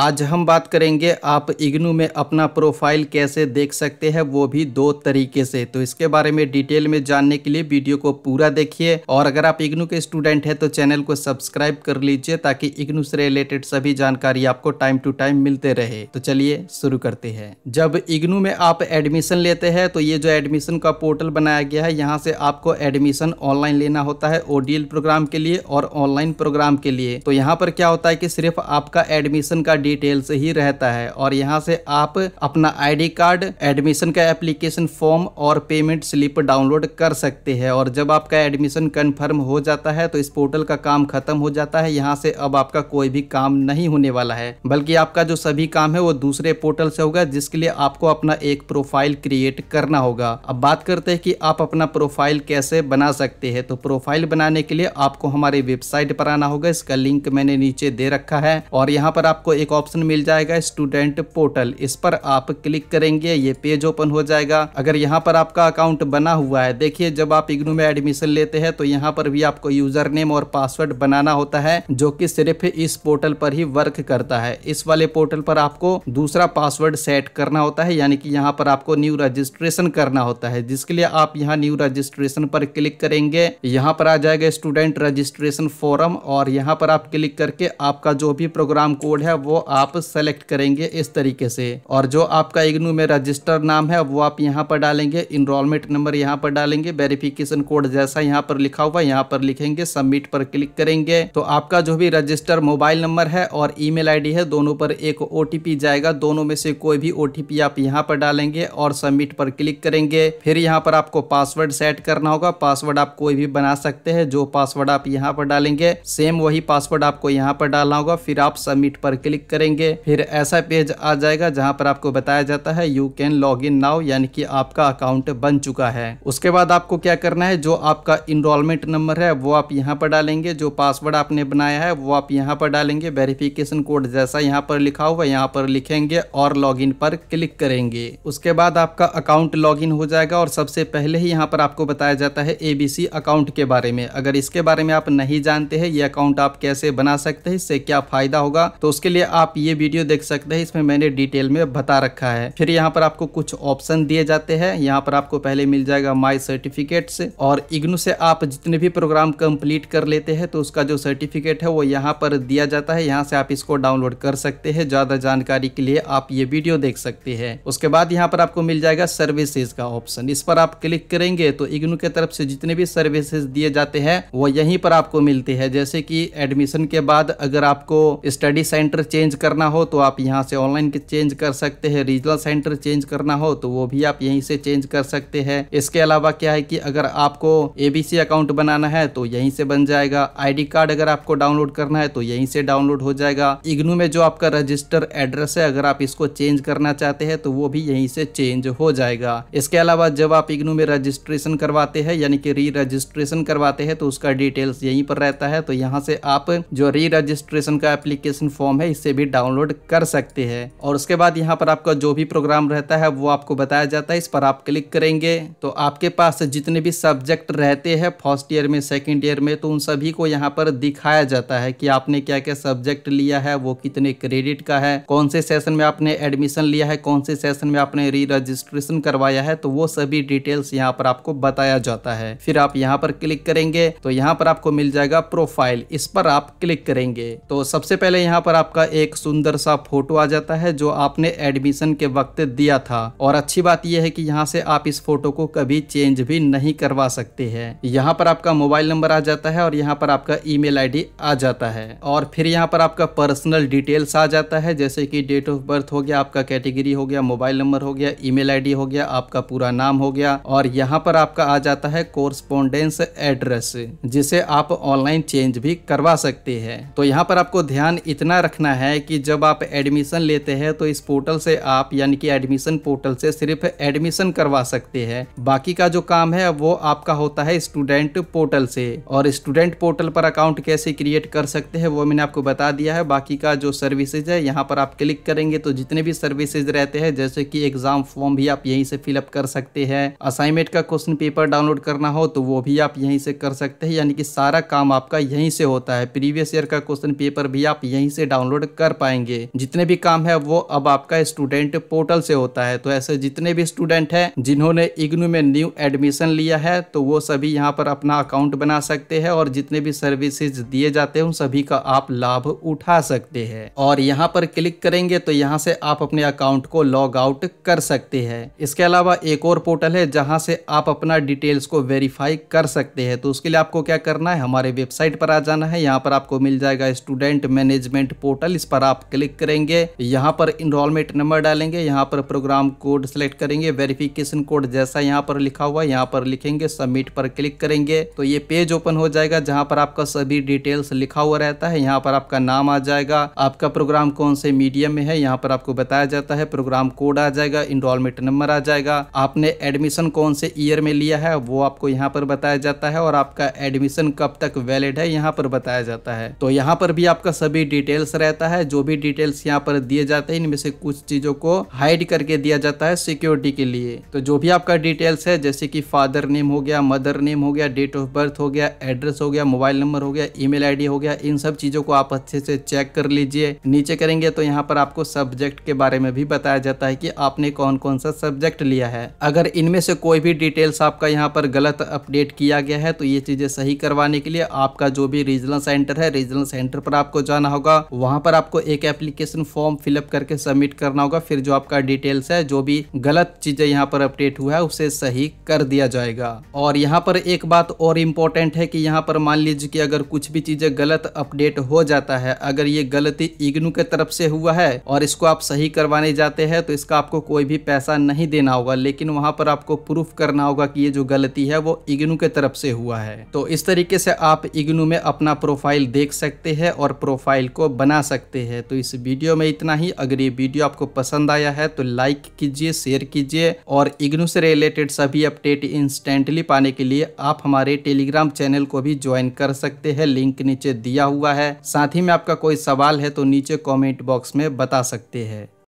आज हम बात करेंगे आप इग्नू में अपना प्रोफाइल कैसे देख सकते हैं वो भी दो तरीके से तो इसके बारे में डिटेल में जानने के लिए वीडियो को पूरा देखिए और अगर आप इग्नू के स्टूडेंट हैं तो चैनल को सब्सक्राइब कर लीजिए ताकि इग्नू से रिलेटेड सभी जानकारी आपको टाइम टू टाइम मिलते रहे तो चलिए शुरू करते हैं जब इग्नू में आप एडमिशन लेते हैं तो ये जो एडमिशन का पोर्टल बनाया गया है यहाँ से आपको एडमिशन ऑनलाइन लेना होता है ओडीएल प्रोग्राम के लिए और ऑनलाइन प्रोग्राम के लिए तो यहाँ पर क्या होता है की सिर्फ आपका एडमिशन का डिटेल्स ही रहता है और यहाँ से आप अपना आईडी कार्ड एडमिशन का एप्लीकेशन फॉर्म और पेमेंट स्लिप डाउनलोड कर सकते हैं और जब आपका एडमिशन कन्फर्म हो जाता है तो इस पोर्टल का काम खत्म हो जाता है यहाँ से अब आपका कोई भी काम नहीं होने वाला है बल्कि आपका जो सभी काम है वो दूसरे पोर्टल से होगा जिसके लिए आपको अपना एक प्रोफाइल क्रिएट करना होगा अब बात करते हैं कि आप अपना प्रोफाइल कैसे बना सकते हैं तो प्रोफाइल बनाने के लिए आपको हमारे वेबसाइट पर आना होगा इसका लिंक मैंने नीचे दे रखा है और यहाँ पर आपको एक ऑप्शन मिल जाएगा स्टूडेंट पोर्टल इस पर आप क्लिक करेंगे ये पेज ओपन हो जाएगा अगर यहाँ पर आपका अकाउंट बना हुआ है देखिए जब आप इग्नू में एडमिशन लेते हैं तो यहाँ पर भी आपको यूजर नेम और पासवर्ड बनाना होता है जो कि सिर्फ इस पोर्टल पर ही वर्क करता है इस वाले पोर्टल पर आपको दूसरा पासवर्ड सेट करना होता है यानी कि यहाँ पर आपको न्यू रजिस्ट्रेशन करना होता है जिसके लिए आप यहाँ न्यू रजिस्ट्रेशन पर क्लिक करेंगे यहाँ पर आ जाएगा स्टूडेंट रजिस्ट्रेशन फॉरम और यहाँ पर आप क्लिक करके आपका जो भी प्रोग्राम कोड है वो आप सेलेक्ट करेंगे इस तरीके से और जो आपका इग्नू में रजिस्टर नाम है वो आप यहाँ पर डालेंगे इनरोलमेंट नंबर यहाँ पर डालेंगे वेरिफिकेशन कोड जैसा यहाँ पर लिखा हुआ यहाँ पर लिखेंगे सबमिट पर क्लिक करेंगे तो आपका जो भी रजिस्टर मोबाइल नंबर है और ई मेल है दोनों पर एक ओ जाएगा दोनों में से कोई भी ओ आप यहाँ पर डालेंगे और सबमिट पर क्लिक करेंगे फिर यहाँ पर आपको पासवर्ड सेट करना होगा पासवर्ड आप कोई भी बना सकते हैं जो पासवर्ड आप यहाँ पर डालेंगे सेम वही पासवर्ड आपको यहाँ पर डालना होगा फिर आप सबमिट पर क्लिक करेंगे फिर ऐसा पेज आ जाएगा जहां पर आपको बताया जाता है you can log in now यानी कि आपका अकाउंट बन चुका है उसके बाद आपको क्या करना है जो आपका इनरोलमेंट नंबर है वो आप यहाँ पर डालेंगे जो पासवर्ड आपने बनाया है वो आप यहाँ पर डालेंगे वेरिफिकेशन कोड जैसा यहाँ पर लिखा हुआ यहाँ पर लिखेंगे और लॉग पर क्लिक करेंगे उसके बाद आपका अकाउंट लॉग हो जाएगा और सबसे पहले ही यहाँ पर आपको बताया जाता है एबीसी अकाउंट के बारे में अगर इसके बारे में आप नहीं जानते हैं ये अकाउंट आप कैसे बना सकते हैं इससे क्या फायदा होगा तो उसके लिए आप ये वीडियो देख सकते हैं इसमें मैंने डिटेल में बता रखा है फिर यहाँ पर आपको कुछ ऑप्शन दिए जाते हैं यहाँ पर आपको पहले मिल जाएगा माई सर्टिफिकेट और इग्नू से आप जितने भी प्रोग्राम कम्प्लीट कर लेते हैं तो उसका जो सर्टिफिकेट है वो यहाँ पर दिया जाता है यहाँ से आप इसको डाउनलोड कर सकते हैं ज़्यादा जानकारी के लिए आप ये वीडियो देख सकते हैं उसके बाद यहाँ पर आपको मिल जाएगा सर्विसेज का ऑप्शन इस पर आप क्लिक करेंगे तो इग्नू के तरफ से जितने भी सर्विसेज दिए जाते हैं वो यहीं पर आपको मिलते हैं जैसे कि एडमिशन के बाद अगर आपको स्टडी सेंटर चेंज चेंज करना हो तो आप यहाँ से ऑनलाइन चेंज कर सकते हैं रीजनल सेंटर चेंज करना हो तो वो भी आप यहीं से चेंज कर सकते हैं इसके अलावा क्या है कि अगर आपको एबीसी अकाउंट बनाना है तो यहीं से बन जाएगा आईडी कार्ड अगर आपको डाउनलोड करना है तो यहीं से डाउनलोड हो जाएगा इग्नू में जो आपका रजिस्टर एड्रेस है अगर आप इसको चेंज करना चाहते हैं तो वो भी यहीं से चेंज हो जाएगा इसके अलावा जब आप इग्नू में रजिस्ट्रेशन करवाते हैं यानी कि री रजिस्ट्रेशन करवाते हैं तो उसका डिटेल्स यहीं पर रहता है तो यहाँ से आप जो री रजिस्ट्रेशन का एप्लीकेशन फॉर्म है इससे भी डाउनलोड कर सकते हैं और उसके बाद यहाँ पर आपका जो भी प्रोग्राम रहता है वो आपको बताया जाता है इस पर आप क्लिक करेंगे तो आपके पास जितने भी सब्जेक्ट रहते हैं फर्स्ट ईयर में सेकेंड ईयर में तो उन सभी को यहाँ पर दिखाया जाता है कि आपने क्या क्या सब्जेक्ट लिया है वो कितने क्रेडिट का है कौन से सेशन में आपने एडमिशन लिया है कौन से सेशन में आपने री रजिस्ट्रेशन करवाया है तो वो सभी डिटेल्स यहाँ पर आपको बताया जाता है फिर आप यहाँ पर क्लिक करेंगे तो यहाँ पर आपको मिल जाएगा प्रोफाइल इस पर आप क्लिक करेंगे तो सबसे पहले यहाँ पर आपका एक एक सुंदर सा फोटो आ जाता है जो आपने एडमिशन के वक्त दिया था और अच्छी बात यह है कि यहाँ से आप इस फोटो को कभी चेंज भी नहीं करवा सकते हैं यहाँ पर आपका मोबाइल नंबर आ जाता है और यहाँ पर आपका ईमेल आईडी आ जाता है और फिर यहाँ पर आपका पर्सनल डिटेल्स आ जाता है जैसे की डेट ऑफ बर्थ हो गया आपका कैटेगरी हो गया मोबाइल नंबर हो गया ई मेल हो गया आपका पूरा नाम हो गया और यहाँ पर आपका आ जाता है कोरस्पोंडेंस एड्रेस जिसे आप ऑनलाइन चेंज भी करवा सकते हैं तो यहाँ पर आपको ध्यान इतना रखना है है कि जब आप एडमिशन लेते हैं तो इस पोर्टल से आप यानी कि एडमिशन पोर्टल से सिर्फ एडमिशन करवा सकते हैं बाकी का जो काम है वो आपका होता है स्टूडेंट पोर्टल से और स्टूडेंट पोर्टल पर अकाउंट कैसे क्रिएट कर सकते हैं वो मैंने आपको बता दिया है बाकी का जो सर्विसेज है यहाँ पर आप क्लिक करेंगे तो जितने भी सर्विसेज रहते हैं जैसे कि एग्जाम फॉर्म भी आप यहीं से फिलअप कर सकते हैं असाइनमेंट का क्वेश्चन पेपर डाउनलोड करना हो तो वो भी आप यहीं से कर सकते हैं यानी कि सारा काम आपका यहीं से होता है प्रीवियस ईयर का क्वेश्चन पेपर भी आप यहीं से डाउनलोड कर कर पाएंगे जितने भी काम है वो अब आपका स्टूडेंट पोर्टल से होता है तो ऐसे जितने भी स्टूडेंट हैं जिन्होंने इग्नू में न्यू एडमिशन लिया है तो वो सभी यहाँ पर अपना अकाउंट बना सकते हैं और जितने भी सर्विसेज दिए जाते हैं उन सभी का आप लाभ उठा सकते हैं और यहाँ पर क्लिक करेंगे तो यहाँ से आप अपने अकाउंट को लॉग आउट कर सकते हैं इसके अलावा एक और पोर्टल है जहाँ से आप अपना डिटेल्स को वेरीफाई कर सकते हैं तो उसके लिए आपको क्या करना है हमारे वेबसाइट पर आ जाना है यहाँ पर आपको मिल जाएगा स्टूडेंट मैनेजमेंट पोर्टल इस पर आप क्लिक करेंगे यहाँ पर इनरोलमेंट नंबर डालेंगे यहाँ पर प्रोग्राम कोड सेलेक्ट करेंगे वेरिफिकेशन कोड जैसा यहाँ पर लिखा हुआ है यहाँ पर लिखेंगे सबमिट पर क्लिक करेंगे तो ये पेज ओपन हो जाएगा जहाँ पर आपका सभी डिटेल्स लिखा हुआ रहता है यहाँ पर आपका नाम आ जाएगा आपका प्रोग्राम कौन से मीडियम में है यहाँ पर आपको बताया जाता है प्रोग्राम कोड आ जाएगा इनरोलमेंट नंबर आ जाएगा आपने एडमिशन कौन से ईयर में लिया है वो आपको यहाँ पर बताया जाता है और आपका एडमिशन कब तक वैलिड है यहाँ पर बताया जाता है तो यहाँ पर भी आपका सभी डिटेल्स रहता है है जो भी डिटेल्स यहाँ पर दिए जाते हैं इनमें से कुछ चीज़ों को हाइड करके दिया जाता है सिक्योरिटी के लिए तो जो भी आपका डिटेल्स है जैसे कि फादर नेम हो गया मदर नेम हो गया डेट ऑफ बर्थ हो गया एड्रेस हो गया मोबाइल नंबर हो गया ईमेल आईडी हो गया इन सब चीज़ों को आप अच्छे से चेक कर लीजिए नीचे करेंगे तो यहाँ पर आपको सब्जेक्ट के बारे में भी बताया जाता है कि आपने कौन कौन सा सब्जेक्ट लिया है अगर इनमें से कोई भी डिटेल्स आपका यहाँ पर गलत अपडेट किया गया है तो ये चीज़ें सही करवाने के लिए आपका जो भी रीजनल सेंटर है रीजनल सेंटर पर आपको जाना होगा वहां पर आप आपको एक एप्लीकेशन फॉर्म फिलअप करके सबमिट करना होगा फिर जो आपका डिटेल्स है जो भी गलत चीजें यहाँ पर अपडेट हुआ है उसे सही कर दिया जाएगा और यहाँ पर एक बात और इम्पोर्टेंट है कि यहाँ पर मान लीजिए कि अगर कुछ भी चीजें गलत अपडेट हो जाता है अगर ये गलती इग्नू के तरफ से हुआ है और इसको आप सही करवाने जाते हैं तो इसका आपको कोई भी पैसा नहीं देना होगा लेकिन वहाँ पर आपको प्रूफ करना होगा कि ये जो गलती है वो इग्नू के तरफ से हुआ है तो इस तरीके से आप इग्नू में अपना प्रोफाइल देख सकते हैं और प्रोफाइल को बना सकते सकते हैं तो इस वीडियो में इतना ही अगर ये वीडियो आपको पसंद आया है तो लाइक कीजिए शेयर कीजिए और इग्नू से रिलेटेड सभी अपडेट इंस्टेंटली पाने के लिए आप हमारे टेलीग्राम चैनल को भी ज्वाइन कर सकते हैं लिंक नीचे दिया हुआ है साथ ही में आपका कोई सवाल है तो नीचे कॉमेंट बॉक्स में बता सकते हैं